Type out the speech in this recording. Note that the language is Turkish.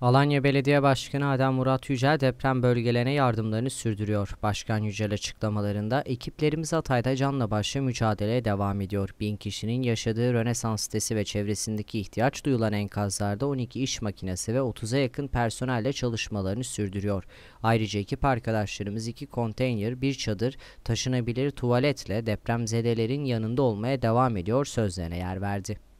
Alanya Belediye Başkanı Adem Murat Yücel deprem bölgelerine yardımlarını sürdürüyor. Başkan Yücel açıklamalarında ekiplerimiz Hatay'da canla başla mücadeleye devam ediyor. Bin kişinin yaşadığı Rönesans sitesi ve çevresindeki ihtiyaç duyulan enkazlarda 12 iş makinesi ve 30'a yakın personelle çalışmalarını sürdürüyor. Ayrıca ekip arkadaşlarımız iki konteyner, bir çadır, taşınabilir tuvaletle depremzedelerin yanında olmaya devam ediyor sözlerine yer verdi.